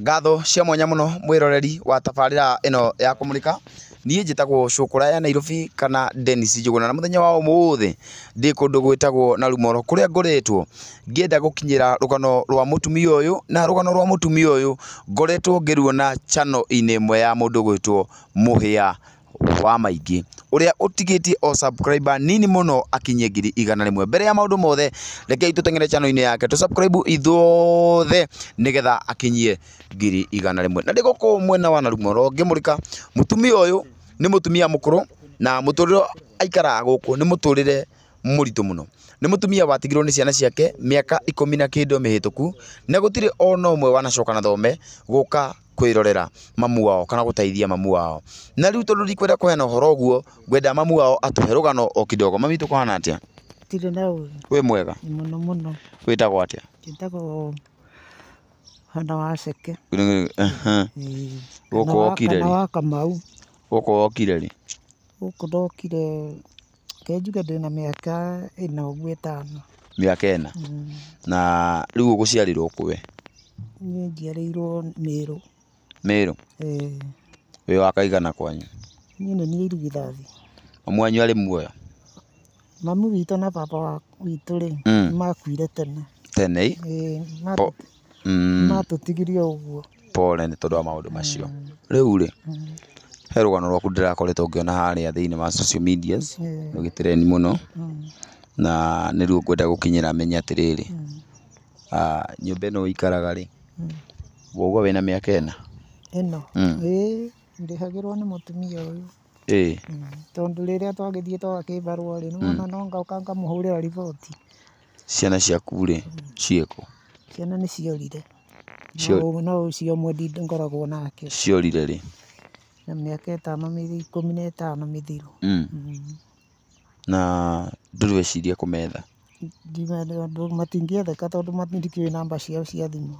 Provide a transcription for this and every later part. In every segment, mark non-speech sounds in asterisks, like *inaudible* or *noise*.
ngatho cia mwanya muno mwiroreri wa tabarira ino ya kumurika niä njä tagwo cå kå ya nairobi kana denis njå na må thenya wa må thä ndä kå ndå gwä tagwo na rumoro kå rä a ngå ngä enda gå kinyä ra rå gano rwa må tumia å yå na rå gano rwa må tumia å yå ngoretwo ngä ruona chano inä ä mwe ya må ndå gwä two må hä a wa maingĩ uria utigitie o subscriber nini muno akinyie ngiri igana rimwe mbere ya maundu mothe rekei tutengere channel ini yake tu subscribe ithuothe nigetha akinyie ngiri igana rimwe na ndiguku mwena wa narumo rongimurika mutumia uyu ni mutumia mukuru na muturire aikara guku ni muturire muritu muno ni mutumia watigirwo ni ciana ciake miaka ikumi na kindu mihituku na gutire ona umwe wanacoka na thome guka kwirorera mamu wao kana gutaithia mamu wao na riu tondu ndikwenda kuheana uhoro guo ngwenda mamu wao atuhe rugano o kidogo mami tukuhana atia gũtirĩ na ũũgĩ wĩ mwega muno muno wĩtagwo atĩa njĩtagwo hana wa ceke gũkũ wokire rĩ wa kamau gũkũ wokire rĩ gũkũ ndokire kenjuge ndĩ na mĩaka ĩna ũguo na mĩaka ĩna mm. na rĩu ũgũciarĩrwo kũwe niĩ njiarĩirwo mĩrũ Meru. Eh. Wĩ wa kaigana kwanyu? Niĩ nĩ niĩ irigithathi. Mamu wanyu arĩ muoyo? Mamu witũ na baba witũ rĩ, mm. makuire tene. Tene? Eh, matu, mm. matũtigirie ũguo. Pole nĩ tondũ wa maũndũ macio. Mm. Rĩu rĩ, mm. he rũgano rwaku ndĩrakoretwo ngĩona harĩa thĩinĩ wa social medias, eh. rũgĩtrend mũno. Mm. Na ruo ngwenda gũkinyĩra amenye atĩrĩrĩ, mm. uh, nyũmba ĩno ũikaraga rĩ, mm. wauga wĩna mĩaka ĩna? ĩno hmm. ĩĩ ndĩhagĩrwo nĩ mũtumia ũyũ hmm. tondũ rĩrĩa twagĩthiĩ twakĩbarwo rĩ nĩwona hmm. no ngoka ngamũhũrĩra riboti ciana ciaku rĩ ciĩ kũ ciana nĩ ciorire no ũcio ũmwe ngoragwo nake ciorire rĩ na mĩaka ĩtano ikũmi na ĩtano mĩthiru na metha kũmetha matingĩendeka tondũ matirĩ namba ciao cia thimũ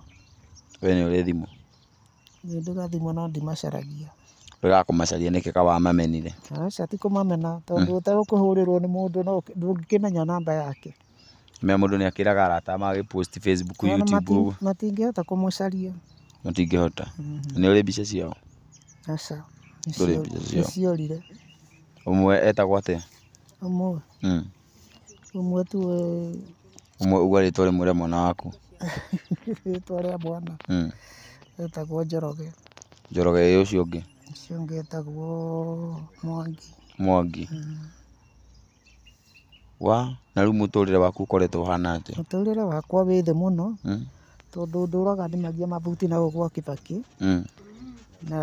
we nĩũrĩ thimũ Niĩ ndĩrathimwo no ndimacaragia. Ndũrakũmacaria nĩkĩ ka wamamenire? Aca ti kũmamena hmm. tondũ ndå nĩ mũndũ ndũngĩkĩmenya namba yake. Me mũndũ nĩakĩraga arata magĩpost Facebook, YouTube ũguo. Matingĩhota kũmũcaria. Matingĩhota? Mm-hmm. Nĩũrĩ mbica ciao? Aca ndũrĩ mbica ciao. Nĩciorire. Ũmwe etagwo atĩa? Ũmwe? Hmm. Ũmwe tuĩ Ũmwe uga rĩtwa rĩmwe rĩa mwana waku. *laughs* Rĩtwa rĩa mwana? Hmm etagwo Njoroge Njoroge ĩ ũcio ũngĩ ũcio ũngĩ etagwo Mwangi Mwangi mm. wa na rĩu mũtũrĩre waku ũkoretwo ũhana atĩa mũtũrĩre wakwa wĩ thĩ mũno mm. tondũ ndũraga ndĩmagia mabuti na gũkũ gwa Kibaki mm. na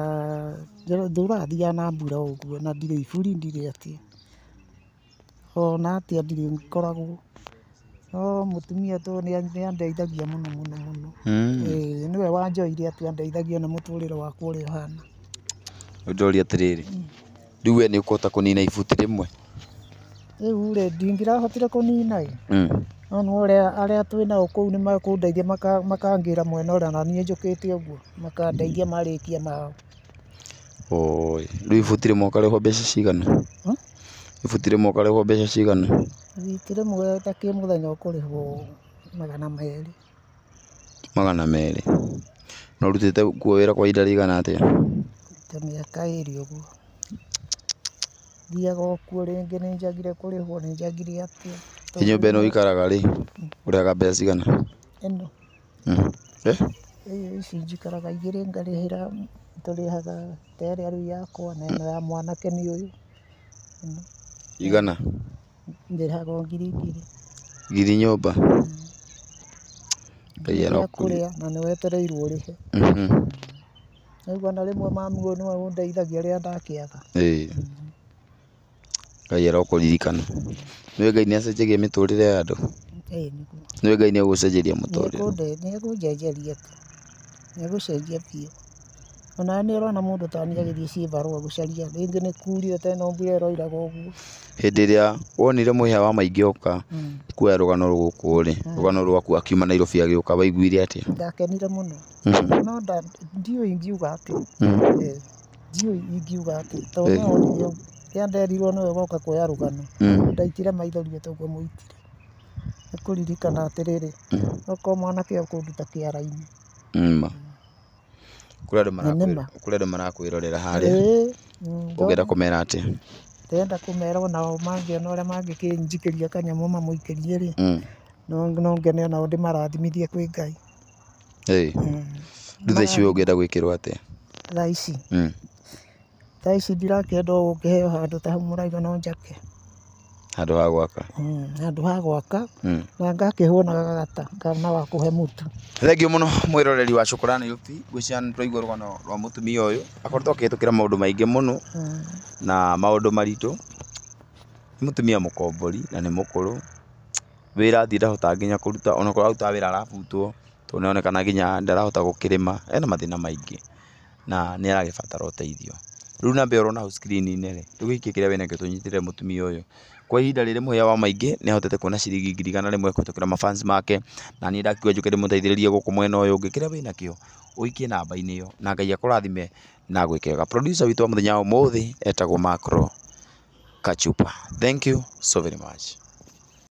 ndũraga thiaga na mbura ũguo na ndirĩ iburi ndirĩ atĩ ona atĩa ndirĩ ngoragwo no mutumia tu må no må no ĩĩ we wanjoire atĩ andeithagia na mũtũrĩre wakwa ũrĩa ũhana ũnjorie atĩrĩrĩ hmm. rĩu we nĩ ũkũhota kũnina ibuti rĩmwe rĩu rĩ ndingĩrahotire kũnina ĩ hmm. no nĩ ũrĩa arĩa twĩnao kũu nĩ makũndeithia makangĩra mwena ũrĩa na niĩ njũkĩte ũguo makandeithia hmm. marĩkia mao rĩu ibuti rĩmwe ũkarĩhwo mbeca cigana ibuti rĩmwe ũkarĩhwo mbeca cigana wiki rimwe ta kå rä hwo magana meri magana meri na te kuo wira kwa ihinda rigana atia ta miaka å guo thiaga kuo ngä nä njagire hwo nä njagire atia i nyumba ino ikaraga ri uriaga mbeca cigana ino mm. ici njikaraga igiri ngarihira turihaga ta iria riu yakwa na ino ya mwanake å yå igana ndĩrĩhagwo ngiri ngiri ngiri nyũmba Ngai mm. arokũrĩa na nĩ wetereirwo ũrĩhe mm-hmm. mm. rĩu ona rĩmwe mami ũyũ nĩwe ũndeithagia rĩrĩa ndakĩaga mm. Ngai arokũririkana nĩũĩ Ngai nĩacenjagia mĩtũrĩre ya andũ nĩũĩ Ngai nĩegũgũcenjeria mũtũrĩre nĩekũnjenjeria tu nĩegũcenjia biũ Ona nä tani mũndũ ta niĩ agĩthiĩ ciĩbarũa gũcaria rĩngĩ nĩ kurire no mbura ndä ä rä a wonire mũhĩa wa maingä oka hmm. kuoya rũgano rå rĩ hmm. rũgano rwaku akiuma å ka waiguire atä ndakenire må hmm. no ndiũĩ ingiuga atĩa ndiũĩ ingiuga atĩa tondũ no onire rĩrĩa nderirwo nĩwe woka kuoya gano ndaitire maithori ũguo ririkana atä rä rä okorwo mwanake e kå nduta kä arainä kuri andu marakwirorera haria ee, ugenda kumera atia ndĩrenda kũmera onao mangĩona ũrĩa mangĩkĩnjikĩria kanyamũ mamũikĩrie rĩ mm. no ngene onao ndĩmarathimithie kwĩ Ngai mm. rĩu thaa ici ũngĩenda gwĩkĩrwo atĩa thaa ici mm. thaa ici ndirakĩenda o gũkĩheo handũ ta hau mũraigana no njake handå ha gwaka mm, handå ha gwaka mm. na ngakĩhwo na gagata ngana wa kũhe mutu thengio må no mwä roreri wa cåkorani upi gwä cia nä twaigua rå rwa må tumia å yå akoretwo akä hä tå kä ra maå ndå maingä må no mm. na maå ndå maritå nä må tumia må kombori na nä må kå rå wä ra thi ndahota nginya kå ruta onakorwo arutaga wä ra arabutwo tondå nä onekana nginya ndarahota gå kä rä ma ena mathä na maingä na nä aragä batara å teithio rä u namba ä yo hau rä u gä kä kä rä a wä nakio tå nyitä må tumia å yå kwa ihinda rä rä må wa maingä nä ahotete kuona ciringi ngiri igana rä mwe kå tå kä mafans make na niä ndakiuga njå ke ndä teithä rä rie gå kå mwena å yå ngä kä rä a wä nakä o å ikie namba-inä ä yo na ngai akå na gwä kega witå wa må thenya å må thä etagwo macro kachupa thank you so very much